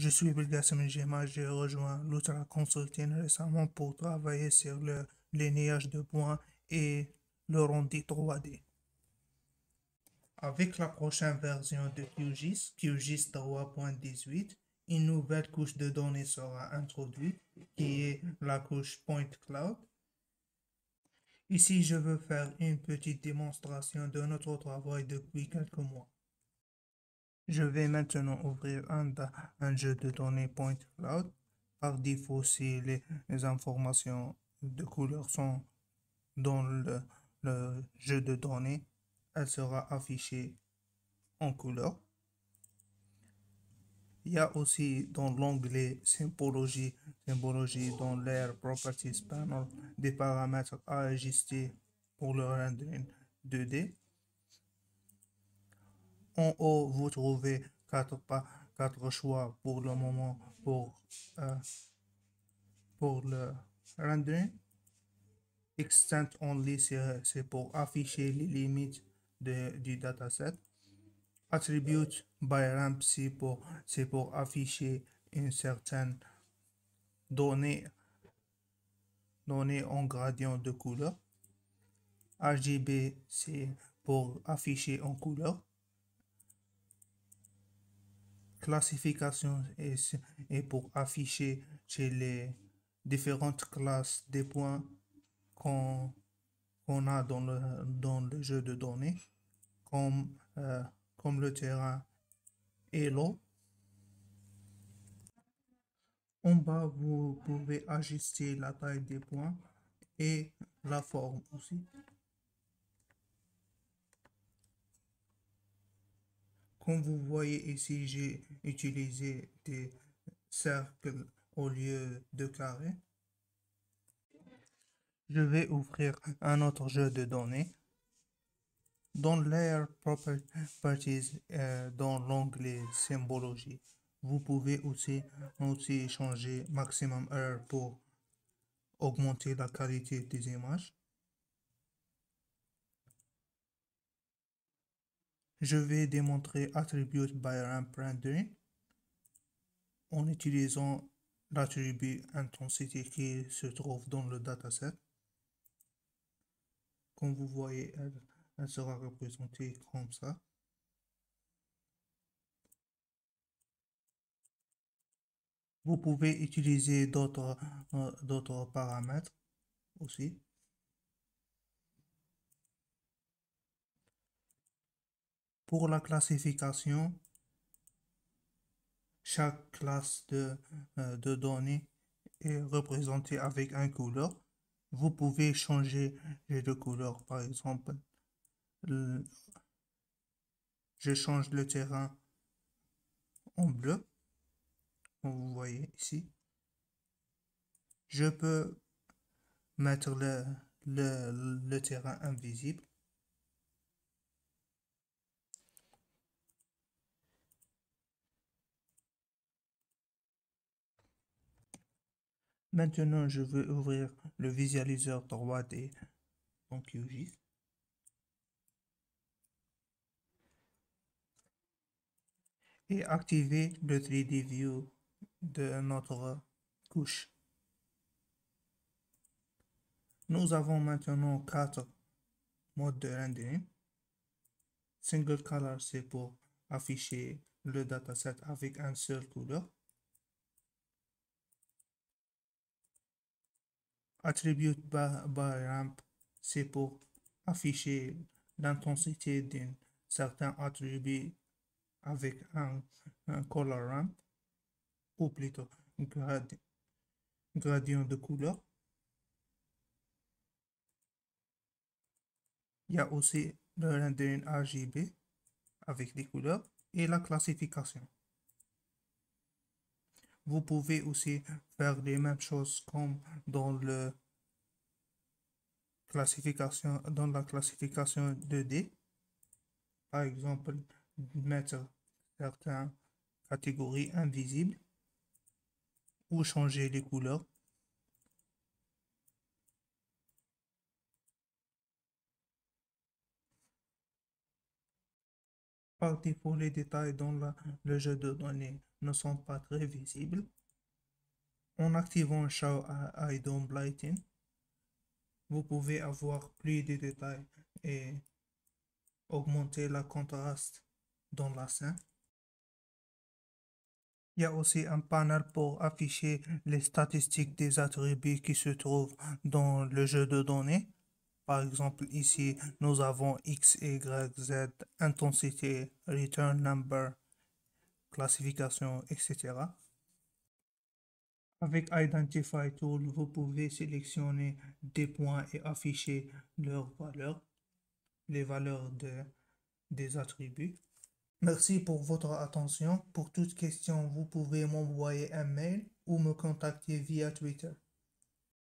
Je suis Bilgassem Jema, j'ai rejoint l'Ultra Consulting récemment pour travailler sur le lénéage de points et le rendu 3D. Avec la prochaine version de QGIS, QGIS 3.18, une nouvelle couche de données sera introduite qui est la couche Point Cloud. Ici, je veux faire une petite démonstration de notre travail depuis quelques mois. Je vais maintenant ouvrir un, jeu de données point cloud. Par défaut, si les, informations de couleur sont dans le, jeu de données, elle sera affichée en couleur. Il y a aussi dans l'onglet symbologie, symbologie dans l'air Properties Panel des paramètres à ajuster pour le rendering 2D. En haut, vous trouvez quatre, choix pour le moment pour, euh, pour le rendering. Extent only, c'est pour afficher les limites du dataset. Attribute by ramp, c'est pour, afficher une certaine donnée, donnée en gradient de couleur. RGB, c'est pour afficher en couleur classification et, pour afficher chez les différentes classes des points qu'on a dans le, jeu de données, euh, comme le terrain et l'eau. En bas, vous pouvez ajuster la taille des points et la forme aussi. Comme vous voyez ici, j'ai utilisé des cercles au lieu de carrés. Je vais ouvrir un autre jeu de données. Dans Layer Properties, euh, dans l'onglet Symbologie, vous pouvez aussi, aussi changer Maximum Error pour augmenter la qualité des images. Je vais démontrer attribute by rendering en utilisant l'attribut intensity qui se trouve dans le dataset. Comme vous voyez, elle, sera représentée comme ça. Vous pouvez utiliser d'autres euh, paramètres aussi. Pour la classification, chaque classe euh, de, données est représentée avec un couleur. Vous pouvez changer les deux couleurs. par exemple, je change le terrain en bleu, vous voyez ici. Je peux mettre le terrain invisible Maintenant, je veux ouvrir le visualiseur 3D en QGIS. Et activer le 3D View de notre couche. Nous avons maintenant quatre modes de rendering. Single color, c'est pour afficher le dataset avec un seul couleur. Attribute by, ramp, c'est pour afficher l'intensité d'un certain attribut avec un, color ramp ou plutôt un gradient de couleur. Il y a aussi le rendering RGB avec des couleurs et la classification. Vous pouvez aussi faire les mêmes choses comme dans la classification 2D. Par exemple, mettre certaines catégories invisibles ou changer les couleurs. Partez pour les détails dans le jeu de données ne sont pas très visibles. En activant Show Idom Lighting, vous pouvez avoir plus de détails et augmenter le contraste dans la scène. Il y a aussi un panel pour afficher les statistiques des attributs qui se trouvent dans le jeu de données. Par exemple, ici, nous avons X, Y, Z, intensité, return number, classification, etc. Avec Identify Tool, vous pouvez sélectionner des points et afficher leurs valeurs, les valeurs de, des attributs. Merci pour votre attention. Pour toute question, vous pouvez m'envoyer un mail ou me contacter via Twitter.